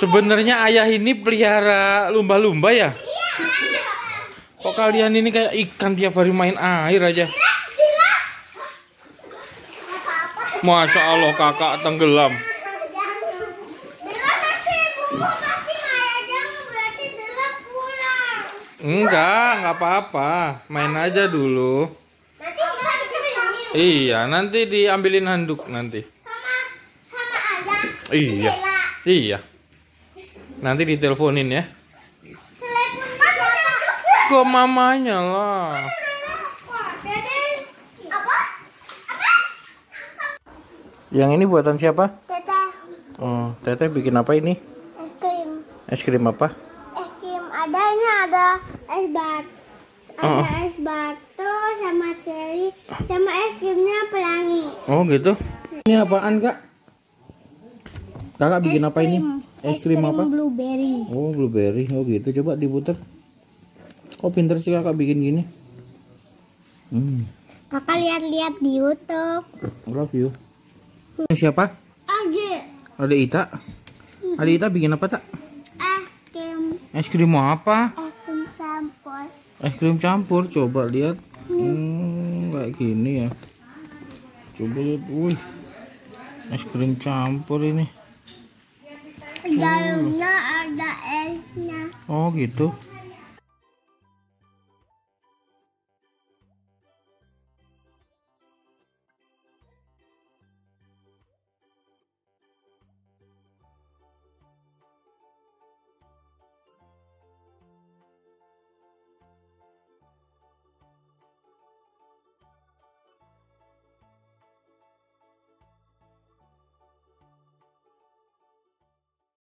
Sebenarnya ayah ini pelihara lumba-lumba ya? Kok kalian ini kayak ikan tiap hari main air aja? Masya Allah kakak tenggelam. Enggak, enggak apa-apa. Main aja dulu. Iya, nanti diambilin handuk nanti. Sama sama ayah. Iya. Iya. Nanti diteleponin ya. Ke mamanya lah. Yang ini buatan siapa? Teteh. Oh, Teteh bikin apa ini? Es krim. Es krim apa? Es krim. Ada ini ada es batu. Ada uh. es batu sama ceri sama es krimnya pelangi. Oh gitu. Ini apaan kak? Kakak bikin es apa krim. ini? Es krim, es krim apa? Blueberry. Oh blueberry. Oh gitu. Coba diputar. Kok pinter sih kakak bikin gini? Hmm. Kakak lihat-lihat di YouTube. Love you. Siapa? Ade. Ada Ita. Hmm. Ada Ita bikin apa tak? Es krim. Es krim apa? es krim campur coba lihat hmm, kayak gini ya coba lihat wih es krim campur ini dalamnya ada esnya oh gitu